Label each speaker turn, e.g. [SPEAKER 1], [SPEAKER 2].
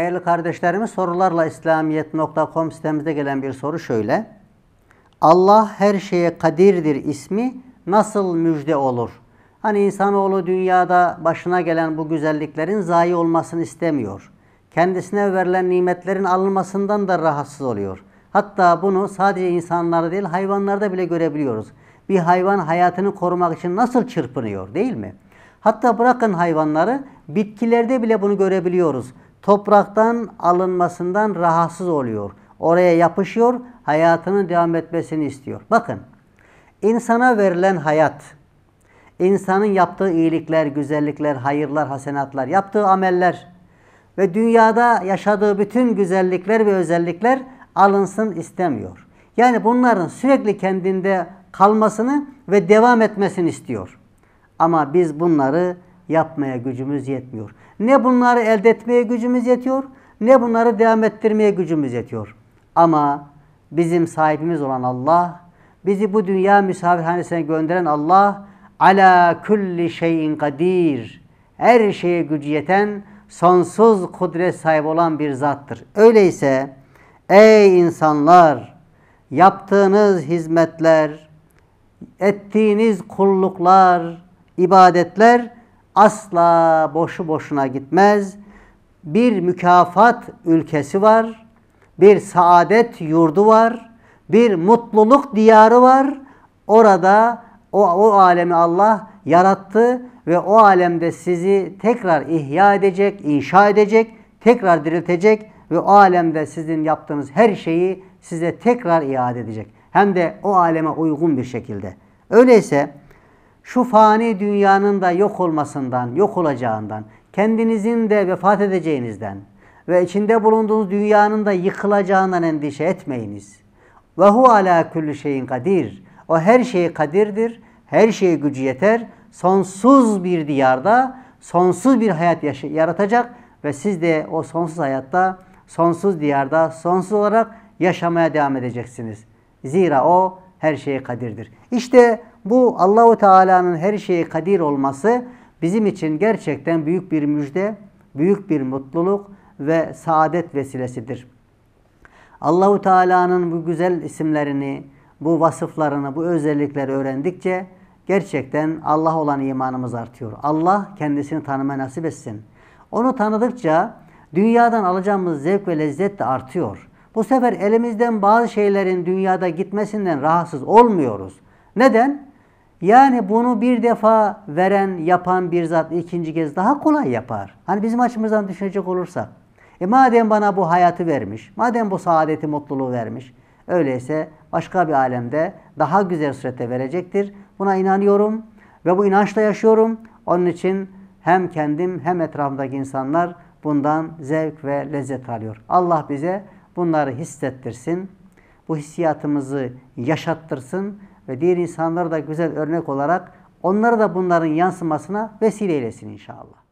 [SPEAKER 1] Değerli kardeşlerimiz sorularla İslamiyet.com sitemizde gelen bir soru şöyle. Allah her şeye kadirdir ismi nasıl müjde olur? Hani insanoğlu dünyada başına gelen bu güzelliklerin zayi olmasını istemiyor. Kendisine verilen nimetlerin alınmasından da rahatsız oluyor. Hatta bunu sadece insanlarda değil hayvanlarda bile görebiliyoruz. Bir hayvan hayatını korumak için nasıl çırpınıyor değil mi? Hatta bırakın hayvanları bitkilerde bile bunu görebiliyoruz topraktan alınmasından rahatsız oluyor. Oraya yapışıyor, hayatının devam etmesini istiyor. Bakın, insana verilen hayat, insanın yaptığı iyilikler, güzellikler, hayırlar, hasenatlar, yaptığı ameller ve dünyada yaşadığı bütün güzellikler ve özellikler alınsın istemiyor. Yani bunların sürekli kendinde kalmasını ve devam etmesini istiyor. Ama biz bunları yapmaya gücümüz yetmiyor. Ne bunları elde etmeye gücümüz yetiyor, ne bunları devam ettirmeye gücümüz yetiyor. Ama bizim sahibimiz olan Allah, bizi bu dünya misafirhanesine gönderen Allah, ala külli şeyin kadir, her şeye gücü yeten, sonsuz kudret sahibi olan bir zattır. Öyleyse ey insanlar, yaptığınız hizmetler, ettiğiniz kulluklar, ibadetler asla boşu boşuna gitmez. Bir mükafat ülkesi var, bir saadet yurdu var, bir mutluluk diyarı var. Orada o, o alemi Allah yarattı ve o alemde sizi tekrar ihya edecek, inşa edecek, tekrar diriltecek ve o alemde sizin yaptığınız her şeyi size tekrar iade edecek. Hem de o aleme uygun bir şekilde. Öyleyse şu fani dünyanın da yok olmasından, yok olacağından, kendinizin de vefat edeceğinizden ve içinde bulunduğunuz dünyanın da yıkılacağından endişe etmeyiniz. Ve hu ala kulli şeyin kadir. O her şeye kadirdir. Her şeye gücü yeter. Sonsuz bir diyarda sonsuz bir hayat yaratacak ve siz de o sonsuz hayatta, sonsuz diyarda sonsuz olarak yaşamaya devam edeceksiniz. Zira o her şeye kadirdir. İşte bu Allahu Teala'nın her şeye kadir olması bizim için gerçekten büyük bir müjde, büyük bir mutluluk ve saadet vesilesidir. Allahu Teala'nın bu güzel isimlerini, bu vasıflarını, bu özellikleri öğrendikçe gerçekten Allah olan imanımız artıyor. Allah kendisini tanıma nasip etsin. Onu tanıdıkça dünyadan alacağımız zevk ve lezzet de artıyor. Bu sefer elimizden bazı şeylerin dünyada gitmesinden rahatsız olmuyoruz. Neden? Yani bunu bir defa veren, yapan bir zat ikinci kez daha kolay yapar. Hani bizim açımızdan düşünecek olursak. E madem bana bu hayatı vermiş, madem bu saadeti, mutluluğu vermiş, öyleyse başka bir alemde daha güzel surette verecektir. Buna inanıyorum ve bu inançla yaşıyorum. Onun için hem kendim hem etrafımdaki insanlar bundan zevk ve lezzet alıyor. Allah bize bunları hissettirsin. Bu hissiyatımızı yaşattırsın ve diğer insanlara da güzel örnek olarak onları da bunların yansımasına vesile eylesin inşallah.